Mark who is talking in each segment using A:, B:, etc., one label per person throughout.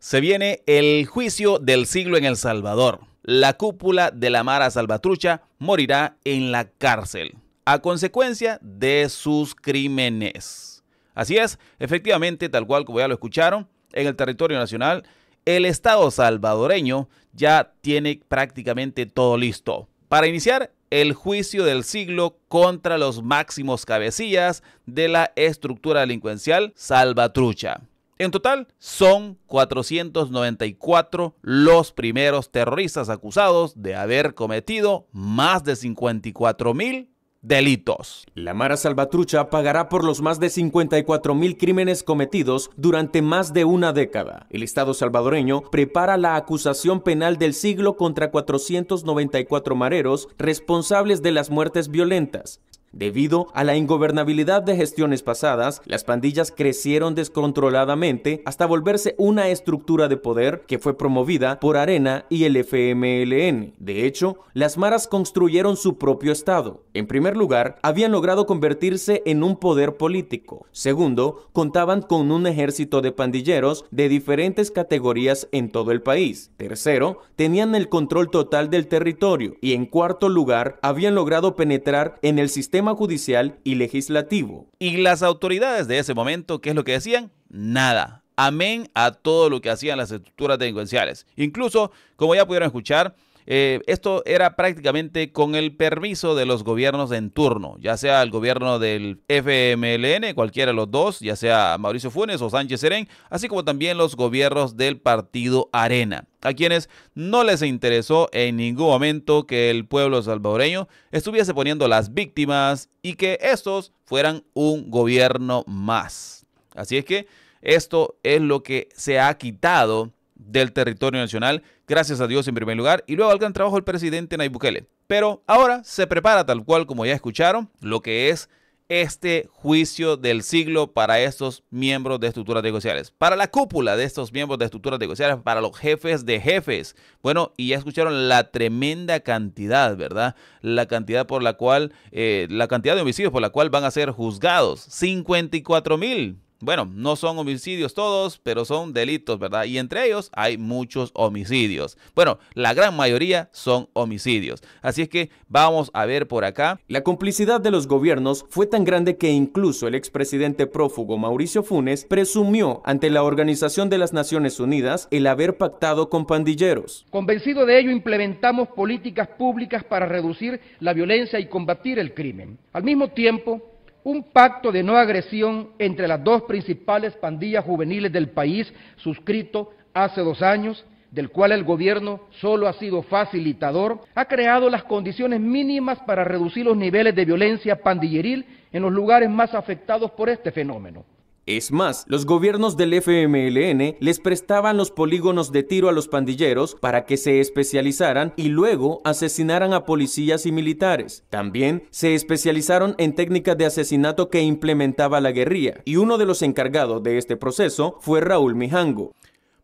A: Se viene el juicio del siglo en El Salvador. La cúpula de la Mara Salvatrucha morirá en la cárcel a consecuencia de sus crímenes. Así es, efectivamente, tal cual como ya lo escucharon, en el territorio nacional, el Estado salvadoreño ya tiene prácticamente todo listo. Para iniciar el juicio del siglo contra los máximos cabecillas de la estructura delincuencial salvatrucha. En total, son 494 los primeros terroristas acusados de haber cometido
B: más de 54 mil delitos. La Mara Salvatrucha pagará por los más de 54 mil crímenes cometidos durante más de una década. El Estado salvadoreño prepara la acusación penal del siglo contra 494 mareros responsables de las muertes violentas, Debido a la ingobernabilidad de gestiones pasadas, las pandillas crecieron descontroladamente hasta volverse una estructura de poder que fue promovida por Arena y el FMLN. De hecho, las maras construyeron su propio Estado. En primer lugar, habían logrado convertirse en un poder político. Segundo, contaban con un ejército de pandilleros de diferentes categorías en todo el país. Tercero, tenían el control total del territorio. Y en cuarto lugar, habían logrado penetrar en el sistema judicial y legislativo.
A: Y las autoridades de ese momento, ¿qué es lo que decían? Nada. Amén a todo lo que hacían las estructuras delincuenciales. Incluso, como ya pudieron escuchar, eh, esto era prácticamente con el permiso de los gobiernos en turno, ya sea el gobierno del FMLN, cualquiera de los dos, ya sea Mauricio Funes o Sánchez Serén, así como también los gobiernos del partido Arena a quienes no les interesó en ningún momento que el pueblo salvadoreño estuviese poniendo las víctimas y que estos fueran un gobierno más. Así es que esto es lo que se ha quitado del territorio nacional, gracias a Dios en primer lugar, y luego al gran trabajo del presidente Nayib Bukele. Pero ahora se prepara tal cual como ya escucharon lo que es este juicio del siglo para estos miembros de estructuras negociales, para la cúpula de estos miembros de estructuras negociales, para los jefes de jefes. Bueno, y ya escucharon la tremenda cantidad, ¿verdad? La cantidad por la cual, eh, la cantidad de homicidios por la cual van a ser juzgados, 54 mil bueno, no son homicidios todos, pero son delitos, ¿verdad? Y entre ellos hay muchos homicidios. Bueno, la gran mayoría son homicidios.
B: Así es que vamos a ver por acá. La complicidad de los gobiernos fue tan grande que incluso el expresidente prófugo Mauricio Funes presumió ante la Organización de las Naciones Unidas el haber pactado con pandilleros.
A: Convencido de ello, implementamos políticas públicas
B: para reducir la violencia y combatir el crimen. Al mismo tiempo, un pacto de no agresión entre las dos principales pandillas juveniles del país, suscrito
A: hace dos años, del cual el gobierno solo ha sido facilitador, ha creado las condiciones mínimas para reducir los niveles de violencia pandilleril en los lugares más afectados
B: por este fenómeno. Es más, los gobiernos del FMLN les prestaban los polígonos de tiro a los pandilleros para que se especializaran y luego asesinaran a policías y militares. También se especializaron en técnicas de asesinato que implementaba la guerrilla y uno de los encargados de este proceso fue Raúl Mijango.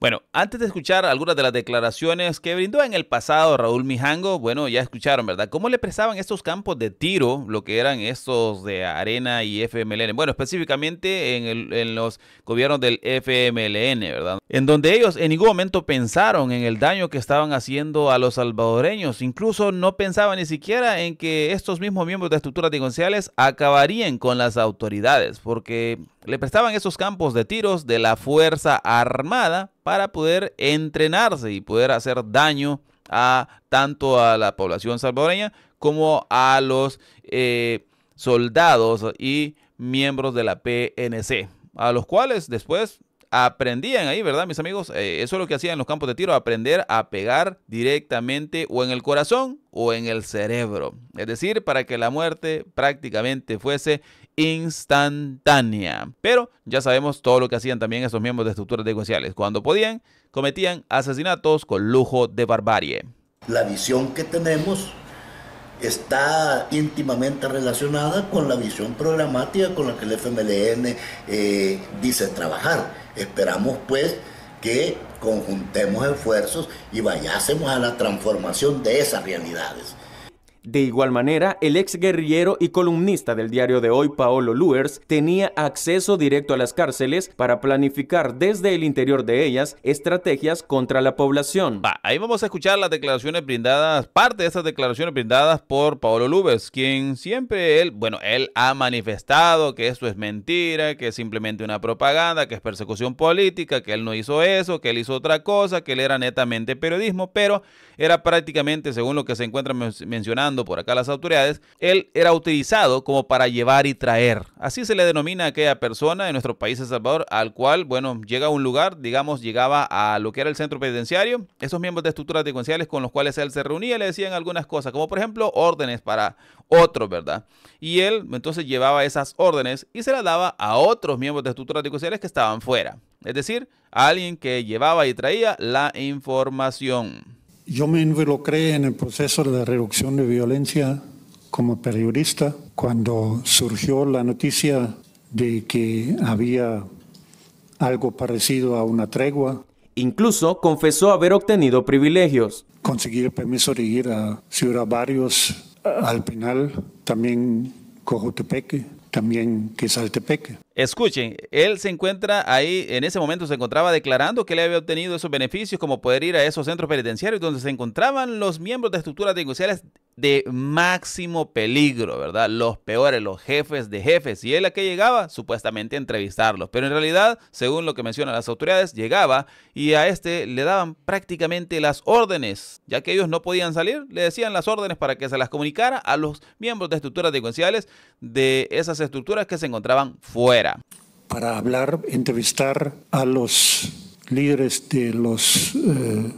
B: Bueno,
A: antes de escuchar algunas de las declaraciones que brindó en el pasado Raúl Mijango, bueno, ya escucharon, ¿verdad? ¿Cómo le prestaban estos campos de tiro, lo que eran estos de Arena y FMLN? Bueno, específicamente en, los gobiernos del FMLN, ¿verdad? En donde ellos en ningún momento pensaron en el daño que estaban haciendo a los salvadoreños, incluso no pensaban ni siquiera en que estos mismos miembros de estructuras negociales acabarían con las autoridades, porque le prestaban esos campos de tiros de la Fuerza Armada para poder entrenarse y poder hacer daño a tanto a la población salvadoreña como a los eh, soldados y miembros de la PNC, a los cuales después aprendían ahí, ¿verdad, mis amigos? Eh, eso es lo que hacían en los campos de tiro, aprender a pegar directamente o en el corazón o en el cerebro. Es decir, para que la muerte prácticamente fuese instantánea. Pero ya sabemos todo lo que hacían también esos miembros de estructuras negociales. Cuando podían, cometían asesinatos con lujo de barbarie.
B: La visión que tenemos está íntimamente relacionada con la visión programática con la que el FMLN eh, dice trabajar. Esperamos pues que conjuntemos esfuerzos y vayásemos a la transformación de esas realidades. De igual manera, el ex guerrillero y columnista del diario de hoy, Paolo Luers, tenía acceso directo a las cárceles para planificar desde el interior de ellas estrategias contra la población. ahí vamos a escuchar las declaraciones brindadas, parte de esas declaraciones
A: brindadas por Paolo Luers, quien siempre él, bueno, él ha manifestado que esto es mentira, que es simplemente una propaganda, que es persecución política, que él no hizo eso, que él hizo otra cosa, que él era netamente periodismo, pero era prácticamente, según lo que se encuentra mencionando, por acá las autoridades, él era utilizado como para llevar y traer. Así se le denomina a aquella persona en nuestro país, El Salvador, al cual, bueno, llega a un lugar, digamos, llegaba a lo que era el centro penitenciario. Esos miembros de estructuras delincuenciales con los cuales él se reunía le decían algunas cosas, como por ejemplo órdenes para otro ¿verdad? Y él entonces llevaba esas órdenes y se las daba a otros miembros de estructuras delincuenciales que estaban fuera. Es decir, a alguien que llevaba y traía la información. Yo me involucré en el proceso de reducción de violencia como periodista cuando surgió la noticia
B: de que había algo parecido a una tregua. Incluso confesó haber obtenido privilegios. Conseguí el permiso de ir a Ciudad
A: Barrios, al penal, también Cojutepeque también que Altepeque. Escuchen, él se encuentra ahí, en ese momento se encontraba declarando que le había obtenido esos beneficios, como poder ir a esos centros penitenciarios donde se encontraban los miembros de estructuras negociales de máximo peligro, ¿verdad? Los peores, los jefes de jefes. Y él a que llegaba? Supuestamente a entrevistarlos. Pero en realidad, según lo que mencionan las autoridades, llegaba y a este le daban prácticamente las órdenes. Ya que ellos no podían salir, le decían las órdenes para que se las comunicara a los miembros de estructuras delincuenciales de esas estructuras que se encontraban fuera. Para hablar, entrevistar a los líderes de los eh,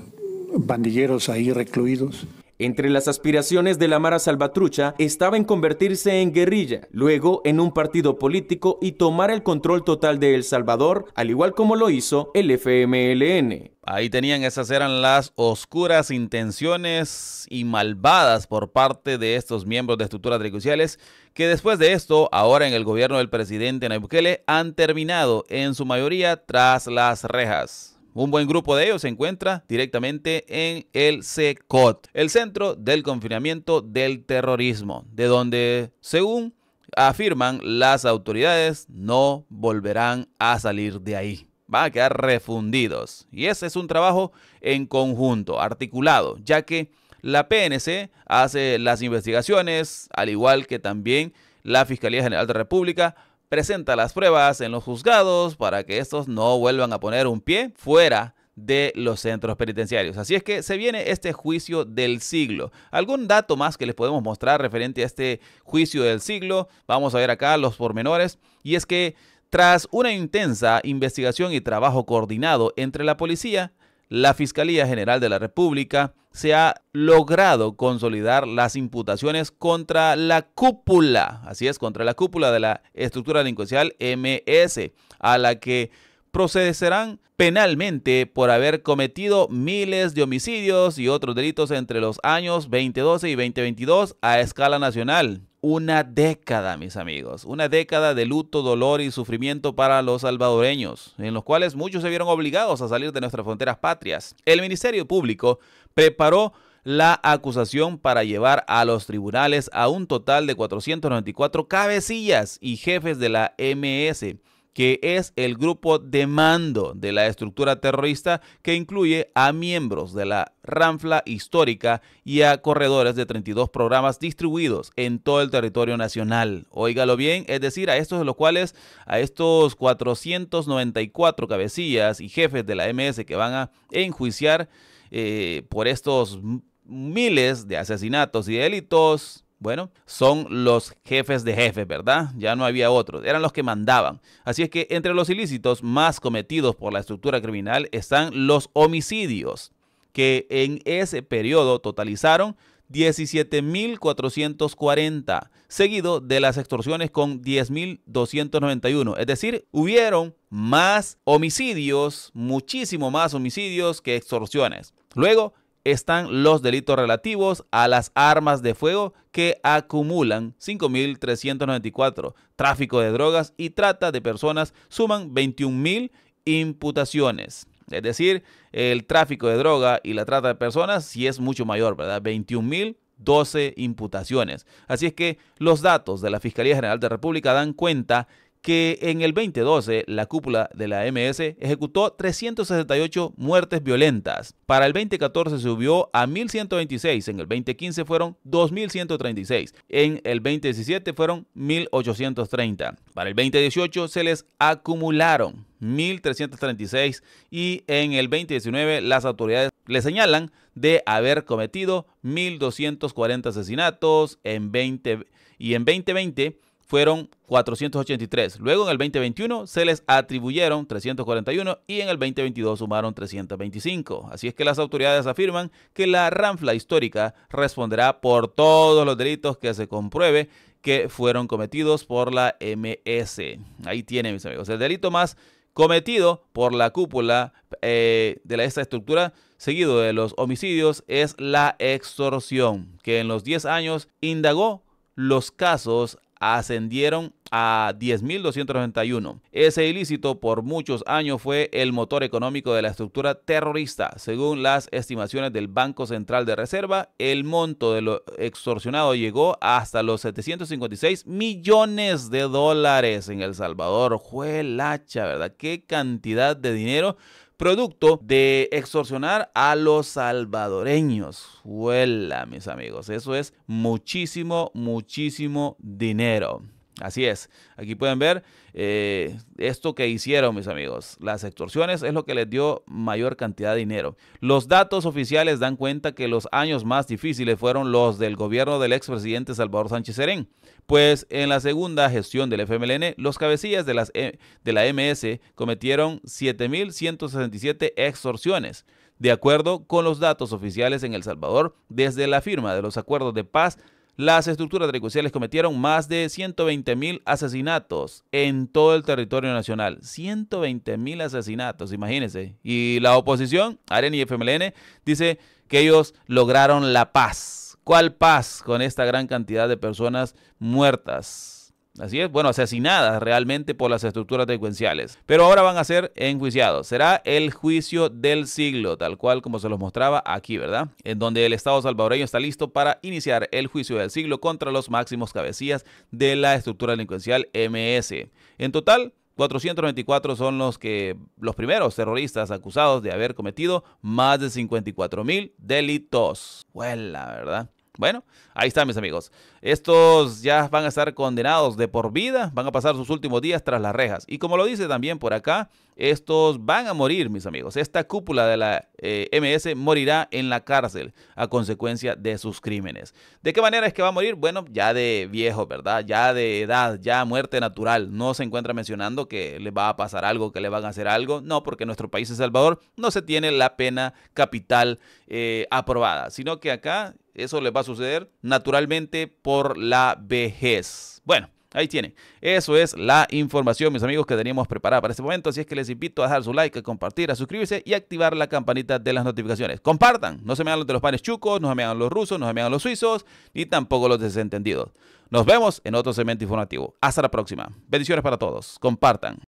A: bandilleros ahí recluidos
B: entre las aspiraciones de la Mara Salvatrucha estaba en convertirse en guerrilla, luego en un partido político y tomar el control total de El Salvador, al igual como lo hizo el FMLN.
A: Ahí tenían, esas eran las oscuras intenciones y malvadas por parte de estos miembros de estructuras delincuenciales que después de esto, ahora en el gobierno del presidente Nayib han terminado en su mayoría tras las rejas. Un buen grupo de ellos se encuentra directamente en el CECOT, el Centro del Confinamiento del Terrorismo, de donde, según afirman las autoridades, no volverán a salir de ahí. Van a quedar refundidos. Y ese es un trabajo en conjunto, articulado, ya que la PNC hace las investigaciones, al igual que también la Fiscalía General de la República, presenta las pruebas en los juzgados para que estos no vuelvan a poner un pie fuera de los centros penitenciarios. Así es que se viene este juicio del siglo. ¿Algún dato más que les podemos mostrar referente a este juicio del siglo? Vamos a ver acá los pormenores. Y es que tras una intensa investigación y trabajo coordinado entre la policía, la Fiscalía General de la República se ha logrado consolidar las imputaciones contra la cúpula, así es, contra la cúpula de la estructura delincuencial MS, a la que procederán penalmente por haber cometido miles de homicidios y otros delitos entre los años 2012 y 2022 a escala nacional una década, mis amigos, una década de luto, dolor y sufrimiento para los salvadoreños, en los cuales muchos se vieron obligados a salir de nuestras fronteras patrias. El Ministerio Público preparó la acusación para llevar a los tribunales a un total de 494 cabecillas y jefes de la MS que es el grupo de mando de la estructura terrorista que incluye a miembros de la Ranfla histórica y a corredores de 32 programas distribuidos en todo el territorio nacional. Óigalo bien, es decir, a estos de los cuales, a estos 494 cabecillas y jefes de la MS que van a enjuiciar eh, por estos miles de asesinatos y delitos, bueno, son los jefes de jefes, ¿verdad? Ya no había otros, eran los que mandaban. Así es que entre los ilícitos más cometidos por la estructura criminal están los homicidios, que en ese periodo totalizaron 17.440, seguido de las extorsiones con 10.291. Es decir, hubieron más homicidios, muchísimo más homicidios que extorsiones. Luego, están los delitos relativos a las armas de fuego que acumulan 5.394, tráfico de drogas y trata de personas suman 21.000 imputaciones. Es decir, el tráfico de droga y la trata de personas sí es mucho mayor, ¿verdad? 21.012 imputaciones. Así es que los datos de la Fiscalía General de la República dan cuenta que en el 2012 la cúpula de la MS ejecutó 368 muertes violentas. Para el 2014 subió a 1.126, en el 2015 fueron 2.136, en el 2017 fueron 1.830. Para el 2018 se les acumularon 1.336 y en el 2019 las autoridades le señalan de haber cometido 1.240 asesinatos en 20 y en 2020 fueron 483. Luego en el 2021 se les atribuyeron 341 y en el 2022 sumaron 325. Así es que las autoridades afirman que la ranfla histórica responderá por todos los delitos que se compruebe que fueron cometidos por la MS. Ahí tienen, mis amigos, el delito más cometido por la cúpula eh, de esta estructura, seguido de los homicidios, es la extorsión, que en los 10 años indagó los casos ascendieron a 10.291. Ese ilícito por muchos años fue el motor económico de la estructura terrorista. Según las estimaciones del Banco Central de Reserva, el monto de lo extorsionado llegó hasta los 756 millones de dólares en El Salvador. Juelacha, ¿verdad? ¿Qué cantidad de dinero? producto de extorsionar a los salvadoreños. Huela, mis amigos, eso es muchísimo, muchísimo dinero. Así es, aquí pueden ver eh, esto que hicieron mis amigos. Las extorsiones es lo que les dio mayor cantidad de dinero. Los datos oficiales dan cuenta que los años más difíciles fueron los del gobierno del expresidente Salvador Sánchez Serén, pues en la segunda gestión del FMLN, los cabecillas de, las, e, de la MS cometieron 7.167 extorsiones. De acuerdo con los datos oficiales en El Salvador, desde la firma de los acuerdos de paz las estructuras delincuenciales cometieron más de 120 mil asesinatos en todo el territorio nacional. 120 mil asesinatos, imagínense. Y la oposición, AREN y FMLN, dice que ellos lograron la paz. ¿Cuál paz con esta gran cantidad de personas muertas? Así es, bueno, asesinadas realmente por las estructuras delincuenciales. Pero ahora van a ser enjuiciados. Será el juicio del siglo, tal cual como se los mostraba aquí, ¿verdad? En donde el Estado salvadoreño está listo para iniciar el juicio del siglo contra los máximos cabecillas de la estructura delincuencial MS. En total, 424 son los que los primeros terroristas acusados de haber cometido más de 54 mil delitos. ¡Huela, ¿verdad? Bueno, ahí están mis amigos. Estos ya van a estar condenados de por vida, van a pasar sus últimos días tras las rejas. Y como lo dice también por acá, estos van a morir, mis amigos. Esta cúpula de la eh, MS morirá en la cárcel a consecuencia de sus crímenes. ¿De qué manera es que va a morir? Bueno, ya de viejo, ¿verdad? Ya de edad, ya muerte natural. No se encuentra mencionando que le va a pasar algo, que le van a hacer algo. No, porque nuestro país, El Salvador, no se tiene la pena capital eh, aprobada, sino que acá eso les va a suceder naturalmente por la vejez. Bueno. Ahí tienen. Eso es la información, mis amigos, que teníamos preparada para este momento. Así es que les invito a dejar su like, a compartir, a suscribirse y activar la campanita de las notificaciones. Compartan. No se me hagan los de los panes chucos, no se me hagan los rusos, no se me hagan los suizos, ni tampoco los desentendidos. Nos vemos en otro segmento informativo. Hasta la próxima. Bendiciones para todos. Compartan.